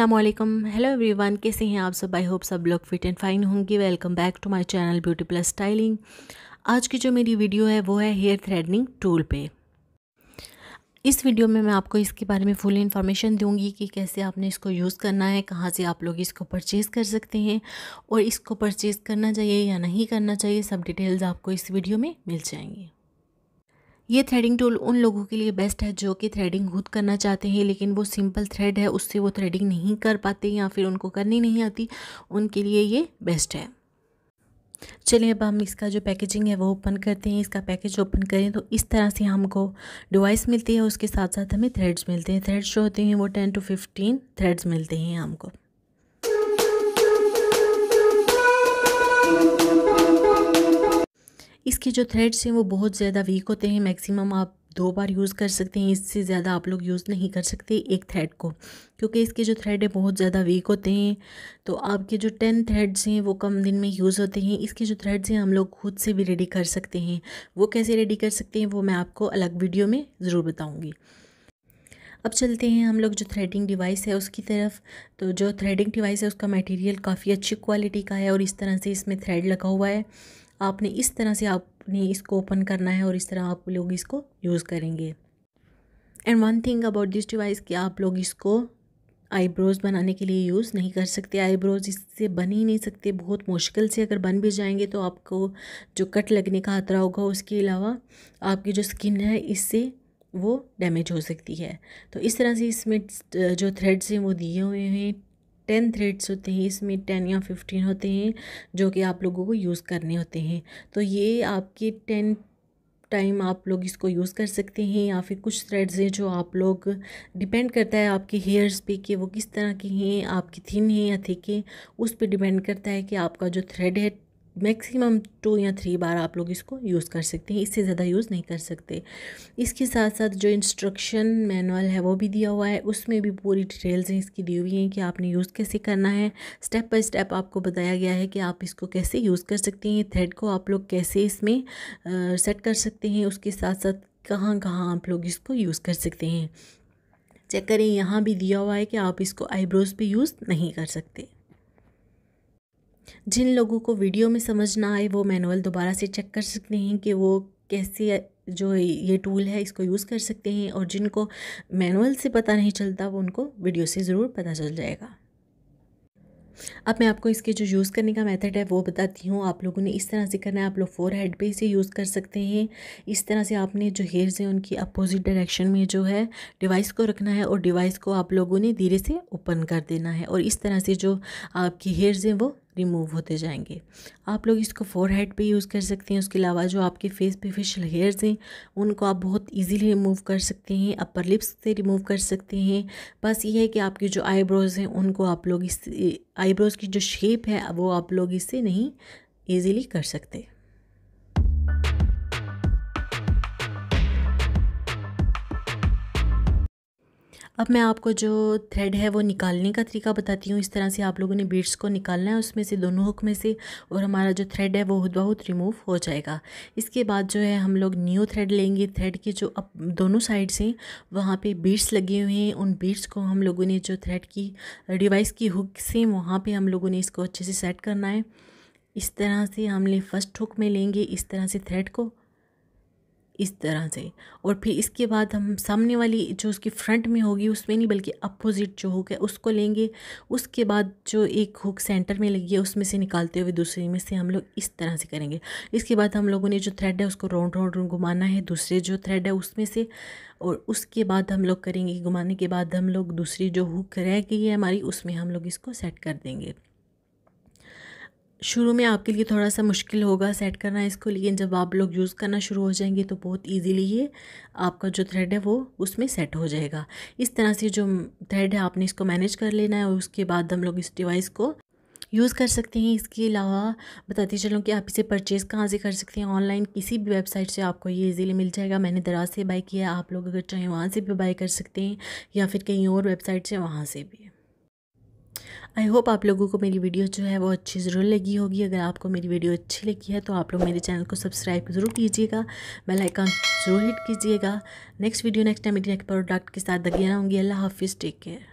Aslam hello every one कैसे हैं आप सब आई होप सब लोग फिट एंड फाइन होंगे welcome back to my channel beauty plus styling आज की जो मेरी वीडियो है वो है हेयर थ्रेडनिंग टूल पे इस वीडियो में मैं आपको इसके बारे में फुल इन्फॉर्मेशन दूंगी कि कैसे आपने इसको यूज़ करना है कहाँ से आप लोग इसको परचेज़ कर सकते हैं और इसको परचेज़ करना चाहिए या नहीं करना चाहिए सब डिटेल्स आपको इस वीडियो में मिल जाएंगी ये थ्रेडिंग टूल उन लोगों के लिए बेस्ट है जो कि थ्रेडिंग खुद करना चाहते हैं लेकिन वो सिंपल थ्रेड है उससे वो थ्रेडिंग नहीं कर पाते या फिर उनको करनी नहीं आती उनके लिए ये बेस्ट है चलिए अब हम इसका जो पैकेजिंग है वो ओपन करते हैं इसका पैकेज ओपन करें तो इस तरह से हमको डिवाइस मिलती है उसके साथ साथ हमें थ्रेड्स मिलते हैं थ्रेड्स जो होते हैं वो टेन टू फिफ्टीन थ्रेड्स मिलते हैं हमको इसके जो थ्रेड्स हैं वो बहुत ज़्यादा वीक होते हैं मैक्सिमम आप दो बार यूज़ कर सकते हैं इससे ज़्यादा आप लोग यूज़ नहीं कर सकते एक थ्रेड को क्योंकि इसके जो थ्रेड है बहुत ज़्यादा वीक होते हैं तो आपके जो टेन थ्रेड्स हैं वो कम दिन में यूज़ होते हैं इसके जो थ्रेड्स हैं हम लोग खुद से भी रेडी कर सकते हैं वो कैसे रेडी कर सकते हैं वो मैं आपको अलग वीडियो में ज़रूर बताऊँगी अब चलते हैं हम लोग जो थ्रेडिंग डिवाइस है उसकी तरफ तो जो थ्रेडिंग डिवाइस है उसका मटेरियल काफ़ी अच्छी क्वालिटी का है और इस तरह से इसमें थ्रेड लगा हुआ है आपने इस तरह से आपने इसको ओपन करना है और इस तरह आप लोग इसको यूज़ करेंगे and one thing about this device कि आप लोग इसको आईब्रोज़ बनाने के लिए यूज़ नहीं कर सकते आईब्रोज़ इससे बन ही नहीं सकते बहुत मुश्किल से अगर बन भी जाएंगे तो आपको जो कट लगने का खतरा होगा उसके अलावा आपकी जो स्किन है इससे वो डैमेज हो सकती है तो इस तरह से इसमें जो थ्रेड्स हैं वो दिए हुए हैं टेन थ्रेड्स होते हैं इसमें टेन या फिफ्टीन होते हैं जो कि आप लोगों को यूज़ करने होते हैं तो ये आपके टेन टाइम आप लोग इसको यूज़ कर सकते हैं या फिर कुछ थ्रेड्स हैं जो आप लोग डिपेंड करता है आपके हेयर्स पे कि वो किस तरह के हैं आपकी थिन है या थिक है उस पर डिपेंड करता है कि आपका जो थ्रेड है मैक्सिमम टू या थ्री बार आप लोग इसको यूज़ कर सकते हैं इससे ज़्यादा यूज़ नहीं कर सकते इसके साथ साथ जो इंस्ट्रक्शन मैनुअल है वो भी दिया हुआ है उसमें भी पूरी डिटेल्स हैं इसकी दी हुई हैं कि आपने यूज़ कैसे करना है स्टेप बाय स्टेप आपको बताया गया है कि आप इसको कैसे यूज़ कर सकते हैं थ्रेड को आप लोग कैसे इसमें सेट कर सकते हैं उसके साथ साथ कहाँ कहाँ आप लोग इसको यूज़ कर सकते हैं चेक करें यहाँ भी दिया हुआ है कि आप इसको आईब्रोज़ पर यूज़ नहीं कर सकते जिन लोगों को वीडियो में समझ ना आए वो मैनुअल दोबारा से चेक कर सकते हैं कि वो कैसे जो ये टूल है इसको यूज़ कर सकते हैं और जिनको मैनुअल से पता नहीं चलता वो उनको वीडियो से ज़रूर पता चल जाएगा अब मैं आपको इसके जो यूज़ करने का मेथड है वो बताती हूँ आप लोगों ने इस तरह से करना है आप लोग फोर हेड पे इसे यूज़ कर सकते हैं इस तरह से आपने जो हेयर्स हैं उनकी अपोजिट डायरेक्शन में जो है डिवाइस को रखना है और डिवाइस को आप लोगों ने धीरे से ओपन कर देना है और इस तरह से जो आपकी हेयर्स हैं वो रिमूव होते जाएंगे आप लोग इसको फोर हेड पर यूज़ कर सकते हैं उसके अलावा जो आपके फेस पे फेशियल हेयर्स हैं उनको आप बहुत इजीली रिमूव कर सकते हैं अपर लिप्स से रिमूव कर सकते हैं बस ये है कि आपके जो आईब्रोज़ हैं उनको आप लोग इस आईब्रोज़ की जो शेप है वो आप लोग इससे नहीं ईज़िली कर सकते अब मैं आपको जो थ्रेड है वो निकालने का तरीका बताती हूँ इस तरह से आप लोगों ने बीड्स को निकालना है उसमें से दोनों हुक में से और हमारा जो थ्रेड है वो खुद बहुत रिमूव हो जाएगा इसके बाद जो है हम लोग न्यू थ्रेड लेंगे थ्रेड की जो अब दोनों साइड से वहाँ पर बीड्स लगे हुए हैं उन बीड्स को हम लोगों ने जो थ्रेड की डिवाइस की हुक से वहाँ पर हम लोगों ने इसको अच्छे से सेट करना है इस तरह से हमने फ़र्स्ट हुक में लेंगे इस तरह से थ्रेड को इस तरह से और फिर इसके बाद हम सामने वाली जो उसकी फ्रंट में होगी उसमें नहीं बल्कि अपोजिट जो हुक है उसको लेंगे उसके बाद जो एक हुक सेंटर में लगी है उसमें से निकालते हुए दूसरे में से हम लोग इस तरह से करेंगे इसके बाद हम लोगों ने जो थ्रेड है उसको राउंड राउंड राउंड घुमाना है दूसरे जो थ्रेड है उसमें से और उसके बाद हम लोग करेंगे घुमाने के बाद हम लोग दूसरी जो हुक रह गई है हमारी उसमें हम लोग इसको सेट कर देंगे शुरू में आपके लिए थोड़ा सा मुश्किल होगा सेट करना इसको लेकिन जब आप लोग यूज़ करना शुरू हो जाएंगे तो बहुत इजीली ये आपका जो थ्रेड है वो उसमें सेट हो जाएगा इस तरह से जो थ्रेड है आपने इसको मैनेज कर लेना है और उसके बाद हम लोग इस डिवाइस को यूज़ कर सकते हैं इसके अलावा बताती चलूँ कि आप इसे परचेज़ कहाँ से कर सकते हैं ऑनलाइन किसी भी वेबसाइट से आपको ये इजीली मिल जाएगा मैंने दराज से बाई किया आप लोग अगर चाहें वहाँ से भी बाई कर सकते हैं या फिर कहीं और वेबसाइट से वहाँ से भी आई होप आप लोगों को मेरी वीडियो जो है वो अच्छी ज़रूर लगी होगी अगर आपको मेरी वीडियो अच्छी लगी है तो आप लोग मेरे चैनल को सब्सक्राइब ज़रूर कीजिएगा बेल आइकन ज़रूर हिट कीजिएगा नेक्स्ट वीडियो नेक्स्ट टाइम मेरी नेक्स्ट प्रोडक्ट के साथ दगियाँ होंगी अल्लाह हाफिज़ टेक केयर